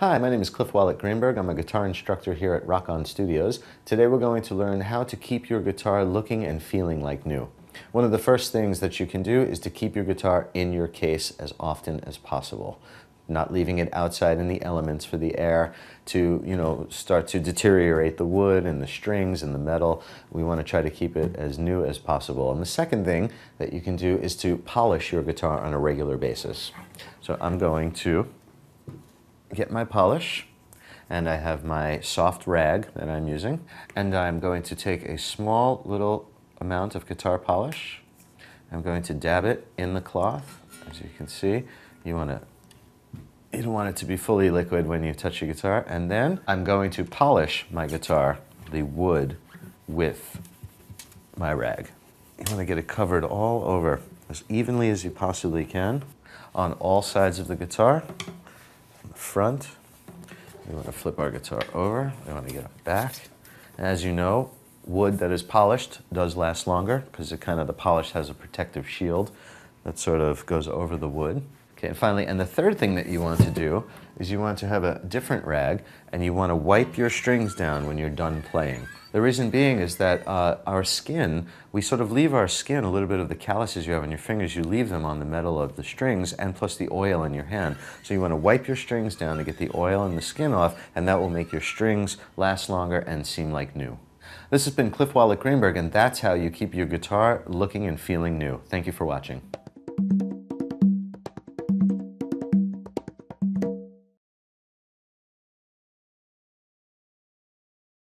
Hi, my name is Cliff Wallet Greenberg. I'm a guitar instructor here at Rock On Studios. Today we're going to learn how to keep your guitar looking and feeling like new. One of the first things that you can do is to keep your guitar in your case as often as possible not leaving it outside in the elements for the air to you know start to deteriorate the wood and the strings and the metal we want to try to keep it as new as possible and the second thing that you can do is to polish your guitar on a regular basis so i'm going to get my polish and I have my soft rag that I'm using and I'm going to take a small little amount of guitar polish. I'm going to dab it in the cloth as you can see. You want to you don't want it to be fully liquid when you touch your guitar and then I'm going to polish my guitar the wood with my rag. You want to get it covered all over as evenly as you possibly can on all sides of the guitar front. We want to flip our guitar over. We want to get it back. As you know, wood that is polished does last longer because it kind of, the polish has a protective shield that sort of goes over the wood. Okay, and finally, and the third thing that you want to do is you want to have a different rag and you want to wipe your strings down when you're done playing. The reason being is that uh, our skin, we sort of leave our skin, a little bit of the calluses you have on your fingers, you leave them on the metal of the strings and plus the oil in your hand. So you want to wipe your strings down to get the oil and the skin off, and that will make your strings last longer and seem like new. This has been Cliff Wallach Greenberg, and that's how you keep your guitar looking and feeling new. Thank you for watching.